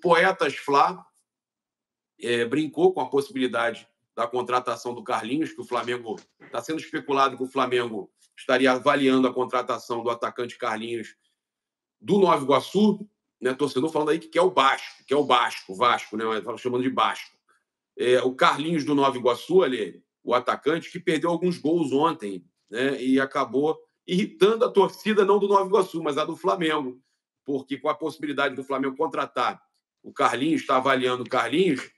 Poetas Flá é, brincou com a possibilidade da contratação do Carlinhos, que o Flamengo está sendo especulado que o Flamengo estaria avaliando a contratação do atacante Carlinhos do Nova Iguaçu, né? Torcedor falando aí que quer o Basco, que é o Basco, Vasco, né? Estava chamando de Basco. É, o Carlinhos do Nova Iguaçu, ali, o atacante, que perdeu alguns gols ontem, né? E acabou irritando a torcida, não do Nova Iguaçu, mas a do Flamengo, porque com a possibilidade do Flamengo contratar o Carlinhos, está avaliando o Carlinhos,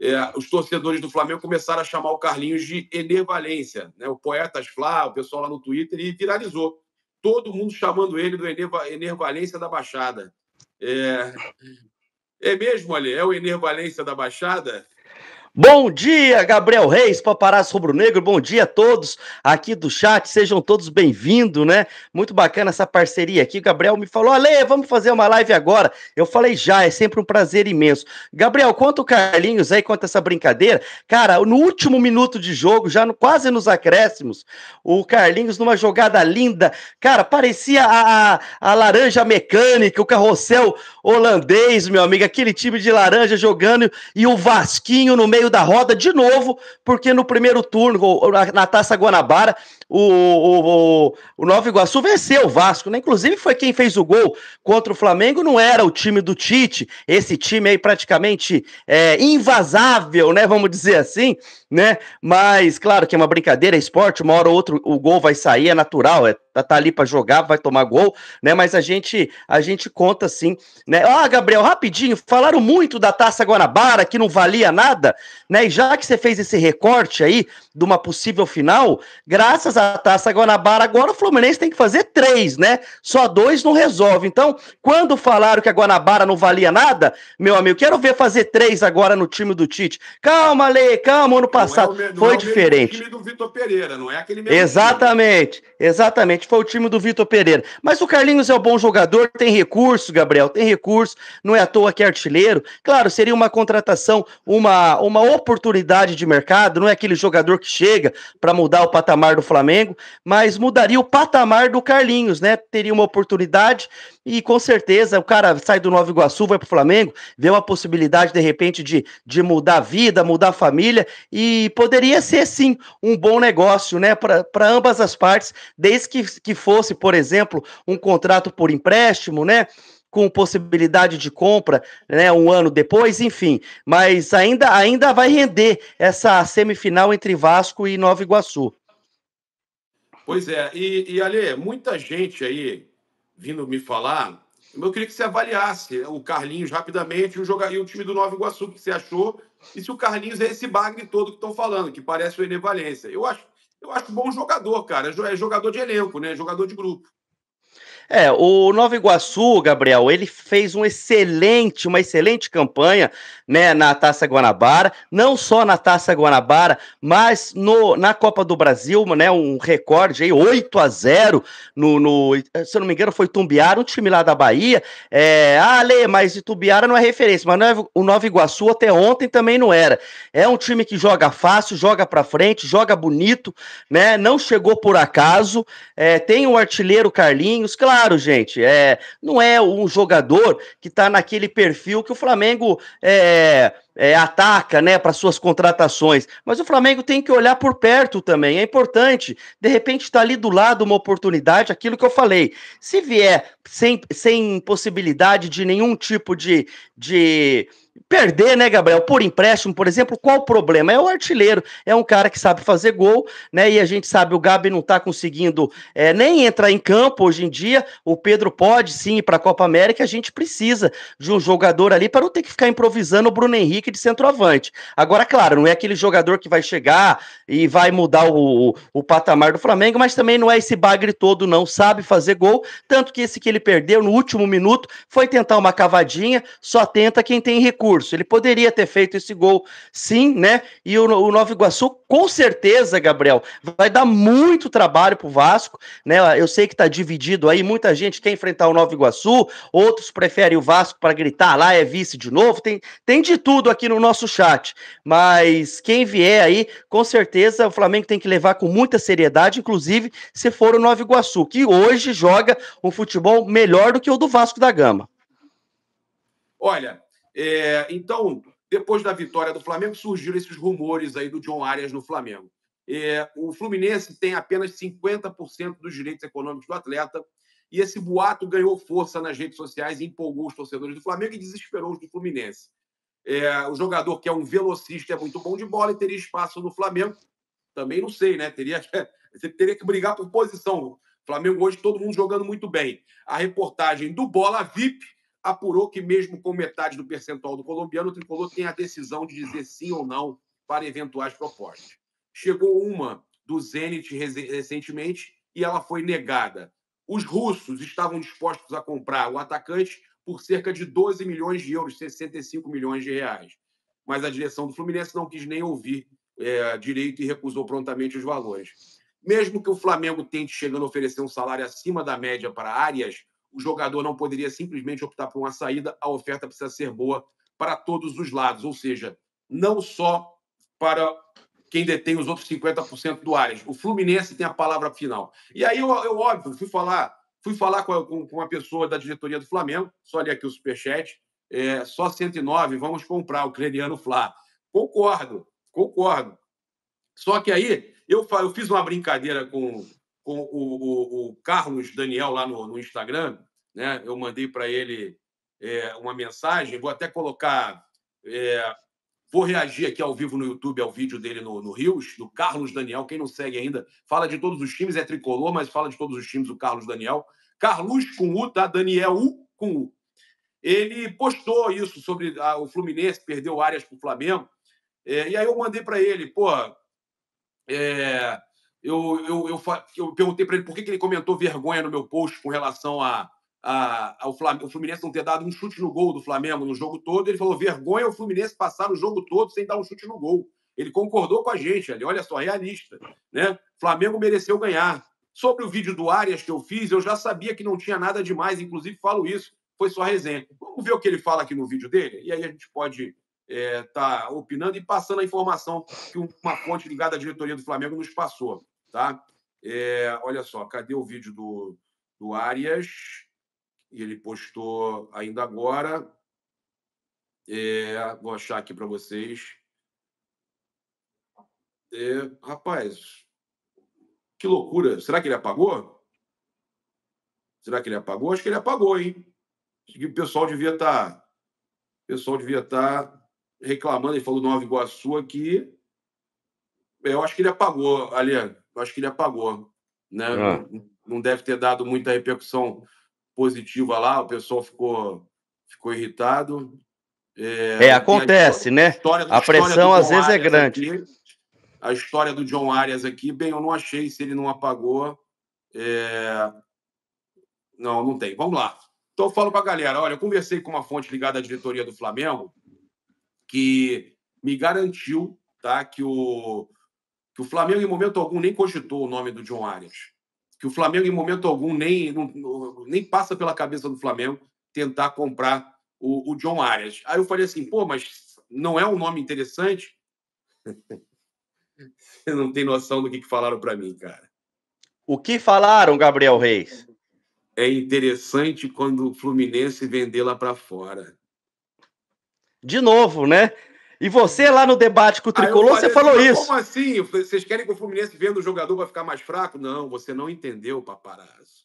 é, os torcedores do Flamengo começaram a chamar o Carlinhos de Enervalência, né? o Poetas Flá, o pessoal lá no Twitter, e viralizou. Todo mundo chamando ele do Enervalência da Baixada. É, é mesmo, ali? É o Enervalência da Baixada? Bom dia, Gabriel Reis, Paparazzo Rubro Negro, bom dia a todos aqui do chat, sejam todos bem-vindos, né? Muito bacana essa parceria aqui. O Gabriel me falou, Ale, vamos fazer uma live agora. Eu falei já, é sempre um prazer imenso. Gabriel, quanto o Carlinhos aí, quanto essa brincadeira. Cara, no último minuto de jogo, já no, quase nos acréscimos, o Carlinhos numa jogada linda, cara, parecia a, a, a laranja mecânica, o carrossel holandês, meu amigo, aquele time de laranja jogando e o Vasquinho no meio meio da roda de novo, porque no primeiro turno, na Taça Guanabara, o, o, o, o Nova Iguaçu venceu o Vasco, né? Inclusive foi quem fez o gol contra o Flamengo, não era o time do Tite, esse time aí praticamente é, invasável, né? Vamos dizer assim, né? Mas claro que é uma brincadeira, é esporte, uma hora ou outra o gol vai sair, é natural, é tá, tá ali para jogar, vai tomar gol, né? Mas a gente a gente conta assim, né? Ah, Gabriel, rapidinho, falaram muito da Taça Guanabara que não valia nada, né? E já que você fez esse recorte aí de uma possível final, graças a da tá, tá. Taça Guanabara, agora o Fluminense tem que fazer três, né? Só dois não resolve. Então, quando falaram que a Guanabara não valia nada, meu amigo, quero ver fazer três agora no time do Tite. Calma, Lê, calma, ano é passado é o, foi é diferente. o time do Vitor Pereira, não é aquele mesmo Exatamente, time. exatamente, foi o time do Vitor Pereira. Mas o Carlinhos é um bom jogador, tem recurso, Gabriel, tem recurso, não é à toa que é artilheiro. Claro, seria uma contratação, uma, uma oportunidade de mercado, não é aquele jogador que chega para mudar o patamar do Flamengo Flamengo, mas mudaria o patamar do Carlinhos, né? Teria uma oportunidade e com certeza o cara sai do Nova Iguaçu, vai pro Flamengo, vê uma possibilidade de repente de, de mudar a vida, mudar a família e poderia ser sim um bom negócio, né? Para ambas as partes, desde que, que fosse, por exemplo, um contrato por empréstimo, né? com possibilidade de compra, né, um ano depois, enfim, mas ainda ainda vai render essa semifinal entre Vasco e Nova Iguaçu. Pois é, e, e Ale, muita gente aí vindo me falar, eu queria que você avaliasse o Carlinhos rapidamente o jogar, e o time do Nova Iguaçu, que você achou, e se o Carlinhos é esse bagre todo que estão falando, que parece o Enem Valência. Eu acho, eu acho bom jogador, cara, é, é jogador de elenco, né? Jogador de grupo. É, o Nova Iguaçu, Gabriel, ele fez um excelente, uma excelente campanha, né, na Taça Guanabara, não só na Taça Guanabara, mas no, na Copa do Brasil, né, um recorde aí, 8 a 0 no, no se eu não me engano, foi Tumbiara, um time lá da Bahia, é, ah, Lê, mas Tumbiara não é referência, mas é, o Nova Iguaçu até ontem também não era, é um time que joga fácil, joga pra frente, joga bonito, né, não chegou por acaso, é, tem o artilheiro Carlinhos, claro, claro, gente, é, não é um jogador que está naquele perfil que o Flamengo é, é, ataca né, para suas contratações. Mas o Flamengo tem que olhar por perto também, é importante. De repente está ali do lado uma oportunidade, aquilo que eu falei. Se vier sem, sem possibilidade de nenhum tipo de, de Perder, né, Gabriel, por empréstimo, por exemplo, qual o problema? É o artilheiro, é um cara que sabe fazer gol, né? E a gente sabe, o Gabi não tá conseguindo é, nem entrar em campo hoje em dia. O Pedro pode sim ir para a Copa América, a gente precisa de um jogador ali para não ter que ficar improvisando o Bruno Henrique de centroavante. Agora, claro, não é aquele jogador que vai chegar e vai mudar o, o, o patamar do Flamengo, mas também não é esse bagre todo, não. Sabe fazer gol, tanto que esse que ele perdeu no último minuto foi tentar uma cavadinha, só tenta quem tem recurso recurso. Ele poderia ter feito esse gol, sim, né? E o, o Nova Iguaçu, com certeza, Gabriel, vai dar muito trabalho pro Vasco, né? Eu sei que tá dividido aí, muita gente quer enfrentar o Nova Iguaçu, outros preferem o Vasco para gritar lá, é vice de novo. Tem, tem de tudo aqui no nosso chat. Mas quem vier aí, com certeza o Flamengo tem que levar com muita seriedade, inclusive se for o Nova Iguaçu, que hoje joga um futebol melhor do que o do Vasco da Gama. Olha, é, então, depois da vitória do Flamengo, surgiram esses rumores aí do John Arias no Flamengo. É, o Fluminense tem apenas 50% dos direitos econômicos do atleta, e esse boato ganhou força nas redes sociais e empolgou os torcedores do Flamengo e desesperou os do Fluminense. É, o jogador que é um velocista é muito bom de bola e teria espaço no Flamengo. Também não sei, né? Teria, você teria que brigar por posição. O Flamengo hoje, todo mundo jogando muito bem. A reportagem do Bola VIP apurou que, mesmo com metade do percentual do colombiano, o tricolor tem a decisão de dizer sim ou não para eventuais propostas. Chegou uma do Zenit recentemente e ela foi negada. Os russos estavam dispostos a comprar o atacante por cerca de 12 milhões de euros, 65 milhões de reais. Mas a direção do Fluminense não quis nem ouvir é, direito e recusou prontamente os valores. Mesmo que o Flamengo tente chegando a oferecer um salário acima da média para áreas, o jogador não poderia simplesmente optar por uma saída, a oferta precisa ser boa para todos os lados, ou seja, não só para quem detém os outros 50% do Ares. O Fluminense tem a palavra final. E aí eu, eu óbvio, fui falar, fui falar com, a, com, uma pessoa da diretoria do Flamengo, só ali aqui o superchat, é, só 109, vamos comprar o Cleniano Flá. Concordo, concordo. Só que aí eu, eu fiz uma brincadeira com, com o, o, o Carlos Daniel lá no, no Instagram, né? Eu mandei para ele é, uma mensagem, vou até colocar. É, vou reagir aqui ao vivo no YouTube ao vídeo dele no, no Rios, do Carlos Daniel. Quem não segue ainda, fala de todos os times, é tricolor, mas fala de todos os times, o Carlos Daniel. Carlos com U, tá? Daniel U com U. Ele postou isso sobre a, o Fluminense, perdeu áreas para o Flamengo. É, e aí eu mandei para ele, pô, é, eu, eu, eu, eu perguntei para ele por que, que ele comentou vergonha no meu post com relação a, a, ao Flamengo, o Fluminense não ter dado um chute no gol do Flamengo no jogo todo. Ele falou: vergonha o Fluminense passar o jogo todo sem dar um chute no gol. Ele concordou com a gente ali, olha só, realista. Né? Flamengo mereceu ganhar. Sobre o vídeo do Arias que eu fiz, eu já sabia que não tinha nada demais, inclusive falo isso, foi só resenha. Vamos ver o que ele fala aqui no vídeo dele? E aí a gente pode estar é, tá opinando e passando a informação que uma fonte ligada à diretoria do Flamengo nos passou. Tá? É, olha só, cadê o vídeo do, do Arias? Ele postou ainda agora. É, vou achar aqui para vocês. É, rapaz, que loucura. Será que ele apagou? Será que ele apagou? Acho que ele apagou, hein? Acho que o pessoal devia estar. Tá, o pessoal devia estar tá reclamando. Ele falou Nova Iguaçu aqui. É, eu acho que ele apagou, Aliano eu acho que ele apagou. Né? Ah. Não deve ter dado muita repercussão positiva lá, o pessoal ficou, ficou irritado. É, é acontece, né? a história, né? a pressão às vezes é Arias é grande. Aqui, a história do John Arias aqui, bem, eu não achei se ele não apagou. É... Não, não tem. Vamos lá. Então eu falo para a galera, olha, eu conversei com uma fonte ligada à diretoria do Flamengo que me garantiu, tá, que o que o Flamengo, em momento algum, nem cogitou o nome do John Arias. Que o Flamengo, em momento algum, nem, não, nem passa pela cabeça do Flamengo tentar comprar o, o John Arias. Aí eu falei assim, pô, mas não é um nome interessante? Você não tem noção do que, que falaram para mim, cara. O que falaram, Gabriel Reis? É interessante quando o Fluminense vender lá para fora. De novo, né? E você lá no debate com o Tricolor, falei, você falou assim, isso. Como assim? Vocês querem que o Fluminense venda o jogador vai ficar mais fraco? Não, você não entendeu, paparazzo.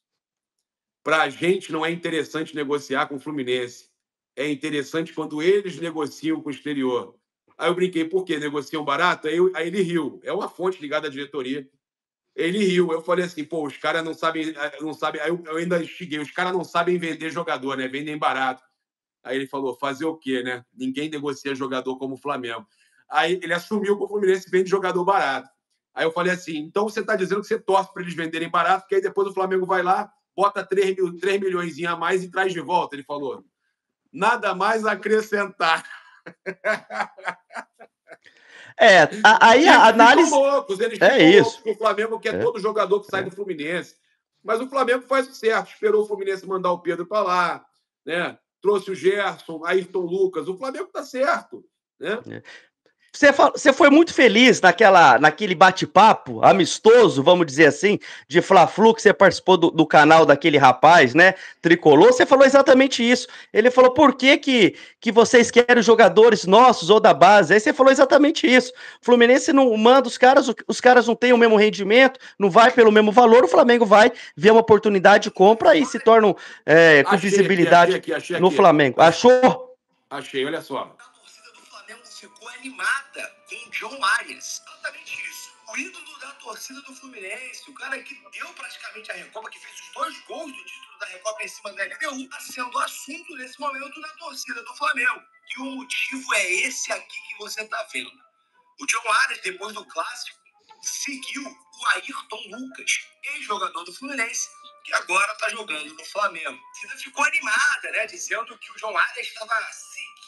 Para a gente não é interessante negociar com o Fluminense. É interessante quando eles negociam com o exterior. Aí eu brinquei, por quê? Negociam barato? Aí, eu, aí ele riu. É uma fonte ligada à diretoria. Ele riu. Eu falei assim, pô, os caras não sabem, eh, não sabem. Aí eu, eu ainda instiguei, os caras não sabem vender jogador, né? Vendem barato. Aí ele falou: fazer o quê, né? Ninguém negocia jogador como o Flamengo. Aí ele assumiu que o Fluminense vende jogador barato. Aí eu falei assim: então você está dizendo que você torce para eles venderem barato, porque aí depois o Flamengo vai lá, bota 3, mil, 3 milhões a mais e traz de volta. Ele falou: nada mais a acrescentar. É, aí a eles análise. Loucos, eles é isso. Loucos. O Flamengo quer é. todo jogador que sai é. do Fluminense. Mas o Flamengo faz o certo, esperou o Fluminense mandar o Pedro para lá, né? trouxe o Gerson, Ayrton Lucas. O Flamengo está certo. Né? É. Você, foi muito feliz naquela, naquele bate-papo amistoso, vamos dizer assim, de Fla-Flu, que você participou do, do, canal daquele rapaz, né? Tricolor. Você falou exatamente isso. Ele falou, por que, que, que vocês querem jogadores nossos ou da base? Aí você falou exatamente isso. Fluminense não manda os caras, os caras não têm o mesmo rendimento, não vai pelo mesmo valor, o Flamengo vai, vê uma oportunidade, compra e se tornam é, com achei visibilidade aqui, achei aqui, achei aqui. no Flamengo. Achou? Achei, olha só ficou animada com o John Arias. Exatamente isso. O ídolo da torcida do Fluminense, o cara que deu praticamente a Recopa, que fez os dois gols do título da Recopa em cima da LDU, está sendo assunto nesse momento na torcida do Flamengo. E o motivo é esse aqui que você está vendo. O John Arias, depois do clássico, seguiu o Ayrton Lucas, ex-jogador do Fluminense, que agora está jogando no Flamengo. A ficou animada, né? Dizendo que o John Arias estava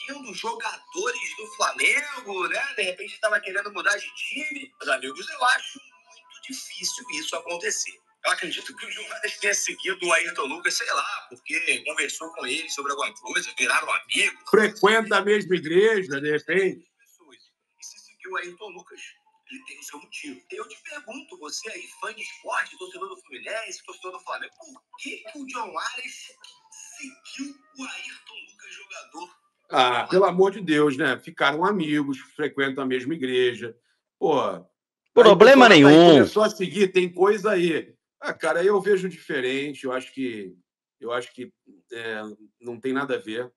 seguindo jogadores do Flamengo, né? De repente estava querendo mudar de time. Meus amigos, eu acho muito difícil isso acontecer. Eu acredito que o Gilvares tenha seguido o Ayrton Lucas, sei lá, porque conversou com ele sobre alguma coisa, viraram amigos. Frequenta a mesma igreja, de repente. E se seguiu o Ayrton Lucas, ele tem o seu motivo. Eu te pergunto, você aí, fã de esporte, torcedor do Fluminense, torcedor do Flamengo, por que, que o John Wallace seguiu o Ayrton Lucas, jogador ah, pelo amor de Deus, né? Ficaram amigos, frequentam a mesma igreja. Pô. Problema aí, nenhum. Só seguir, tem coisa aí. Ah, cara, eu vejo diferente, eu acho que eu acho que é, não tem nada a ver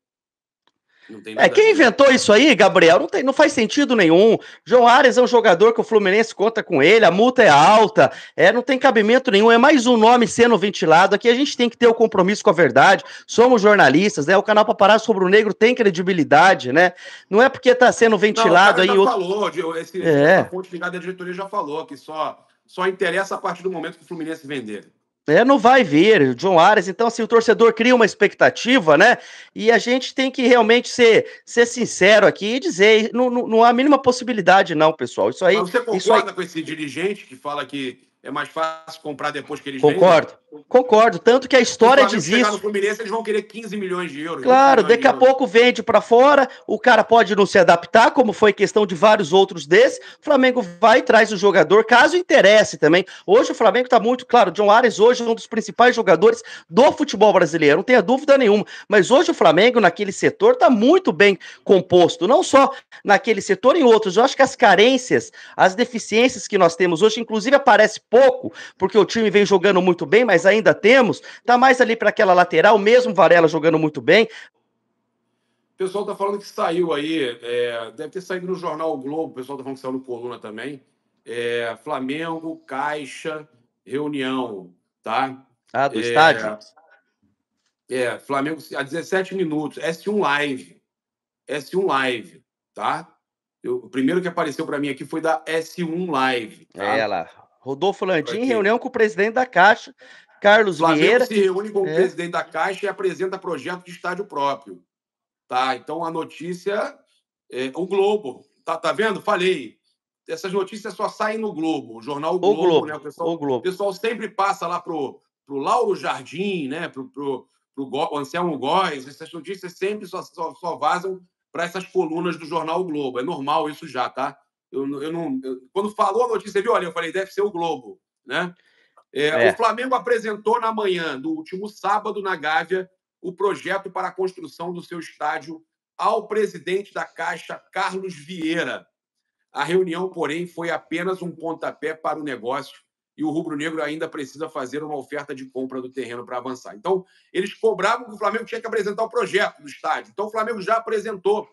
é, quem inventou isso aí, Gabriel, não, tem, não faz sentido nenhum. João Ares é um jogador que o Fluminense conta com ele, a multa é alta, é, não tem cabimento nenhum, é mais um nome sendo ventilado. Aqui a gente tem que ter o um compromisso com a verdade. Somos jornalistas, né? O canal Paparazzo sobre o Negro tem credibilidade, né? Não é porque está sendo ventilado não, o aí. Já outro... falou, esse, é. a fonte ligada à diretoria já falou que só, só interessa a partir do momento que o Fluminense vender. É, não vai vir, John Ares. Então, assim, o torcedor cria uma expectativa, né? E a gente tem que realmente ser, ser sincero aqui e dizer: não, não, não há a mínima possibilidade, não, pessoal. Isso aí. Mas você concorda isso aí... com esse dirigente que fala que é mais fácil comprar depois que eles Concordo, vendem. concordo. Tanto que a história diz isso. No Fluminense, eles vão querer 15 milhões de euros. Claro, daqui a pouco vende para fora, o cara pode não se adaptar, como foi questão de vários outros desses. O Flamengo vai e traz o jogador, caso interesse também. Hoje o Flamengo está muito claro. John Ares hoje é um dos principais jogadores do futebol brasileiro, não tenha dúvida nenhuma. Mas hoje o Flamengo, naquele setor, está muito bem composto. Não só naquele setor, em outros. Eu acho que as carências, as deficiências que nós temos hoje, inclusive aparece pouco, porque o time vem jogando muito bem, mas ainda temos. Tá mais ali para aquela lateral, mesmo Varela jogando muito bem. O pessoal tá falando que saiu aí, é, deve ter saído no jornal o Globo, o pessoal tá falando que saiu no Coluna também. É, Flamengo, Caixa, reunião, tá? Ah, do é, estádio? É, Flamengo a 17 minutos, S1 Live. S1 Live, tá? Eu, o primeiro que apareceu para mim aqui foi da S1 Live. Tá? É ela. Rodolfo Landim, em reunião com o presidente da Caixa, Carlos Flamengo Vieira. se reúne com é. o presidente da Caixa e apresenta projeto de estádio próprio. Tá, então a notícia é o Globo. Tá, tá vendo? Falei. Essas notícias só saem no Globo, o jornal o Globo, o Globo, né? O pessoal, o Globo. O pessoal sempre passa lá pro, pro Lauro Jardim, né? Pro, pro, pro Go, Anselmo Góes. Essas notícias sempre só, só, só vazam para essas colunas do jornal o Globo. É normal isso já, tá? Eu, eu não, eu, quando falou a notícia, você viu? Olha, eu falei, deve ser o Globo, né? É, é. O Flamengo apresentou na manhã do último sábado na Gávea o projeto para a construção do seu estádio ao presidente da Caixa, Carlos Vieira. A reunião, porém, foi apenas um pontapé para o negócio e o Rubro Negro ainda precisa fazer uma oferta de compra do terreno para avançar. Então, eles cobravam que o Flamengo tinha que apresentar o projeto do estádio. Então, o Flamengo já apresentou.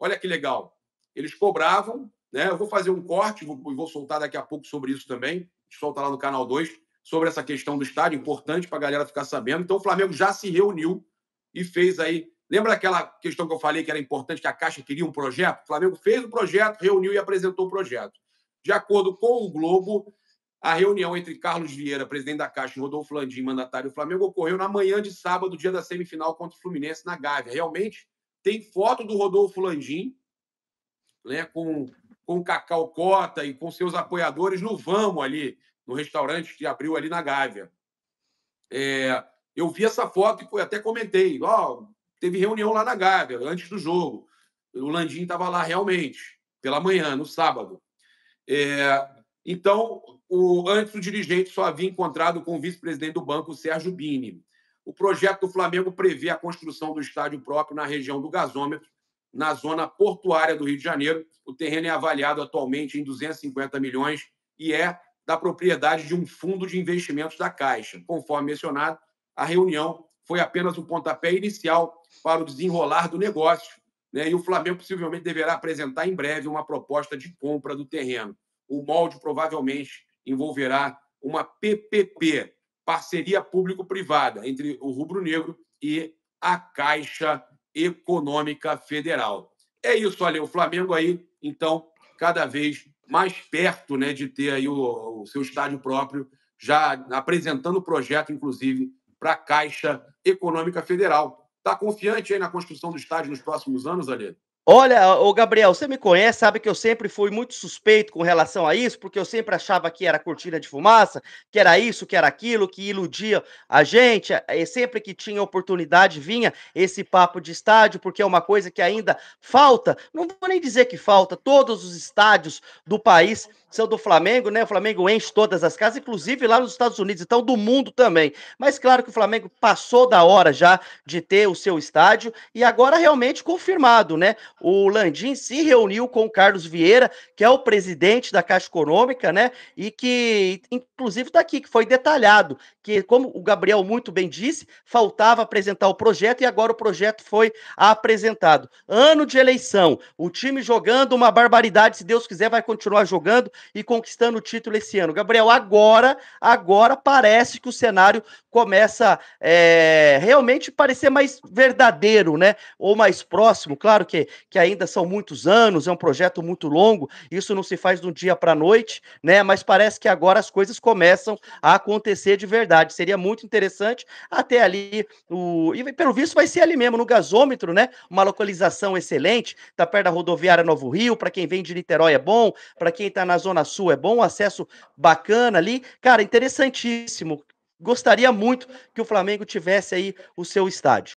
Olha que legal. Eles cobravam né? Eu vou fazer um corte, vou, vou soltar daqui a pouco sobre isso também. soltar lá no canal 2 sobre essa questão do estádio, importante para a galera ficar sabendo. Então, o Flamengo já se reuniu e fez aí. Lembra aquela questão que eu falei que era importante, que a Caixa queria um projeto? O Flamengo fez o projeto, reuniu e apresentou o projeto. De acordo com o Globo, a reunião entre Carlos Vieira, presidente da Caixa, e Rodolfo Landim, mandatário do Flamengo, ocorreu na manhã de sábado, dia da semifinal contra o Fluminense na Gávea. Realmente, tem foto do Rodolfo Landim né, com com Cacau Cota e com seus apoiadores no Vamos ali, no restaurante que abriu ali na Gávea. É, eu vi essa foto e foi, até comentei. Ó, teve reunião lá na Gávea, antes do jogo. O Landim estava lá realmente, pela manhã, no sábado. É, então, o, antes o dirigente só havia encontrado com o vice-presidente do banco, Sérgio Bini. O projeto do Flamengo prevê a construção do estádio próprio na região do gasômetro, na zona portuária do Rio de Janeiro. O terreno é avaliado atualmente em 250 milhões e é da propriedade de um fundo de investimentos da Caixa. Conforme mencionado, a reunião foi apenas o pontapé inicial para o desenrolar do negócio, né? e o Flamengo possivelmente deverá apresentar em breve uma proposta de compra do terreno. O molde provavelmente envolverá uma PPP, parceria público-privada, entre o Rubro Negro e a Caixa Econômica Federal. É isso, olha, o Flamengo aí, então, cada vez mais perto né, de ter aí o, o seu estádio próprio, já apresentando o projeto, inclusive, para a Caixa Econômica Federal. Está confiante aí na construção do estádio nos próximos anos, Alê? Olha, o Gabriel, você me conhece, sabe que eu sempre fui muito suspeito com relação a isso, porque eu sempre achava que era cortina de fumaça, que era isso, que era aquilo, que iludia a gente. E é, sempre que tinha oportunidade vinha esse papo de estádio, porque é uma coisa que ainda falta. Não vou nem dizer que falta, todos os estádios do país são do Flamengo, né? O Flamengo enche todas as casas, inclusive lá nos Estados Unidos, então do mundo também. Mas claro que o Flamengo passou da hora já de ter o seu estádio e agora realmente confirmado, né? O Landim se reuniu com o Carlos Vieira, que é o presidente da Caixa Econômica, né? E que inclusive está aqui, que foi detalhado que, como o Gabriel muito bem disse, faltava apresentar o projeto e agora o projeto foi apresentado. Ano de eleição, o time jogando uma barbaridade, se Deus quiser, vai continuar jogando e conquistando o título esse ano. Gabriel, agora, agora parece que o cenário começa é, realmente parecer mais verdadeiro, né? Ou mais próximo. Claro que, que ainda são muitos anos, é um projeto muito longo, isso não se faz de um dia para a noite, né? Mas parece que agora as coisas começam a acontecer de verdade seria muito interessante. Até ali, o... e pelo visto vai ser ali mesmo, no gasômetro, né? Uma localização excelente, tá perto da rodoviária Novo Rio, para quem vem de Niterói é bom, para quem tá na Zona Sul é bom, acesso bacana ali. Cara, interessantíssimo. Gostaria muito que o Flamengo tivesse aí o seu estádio.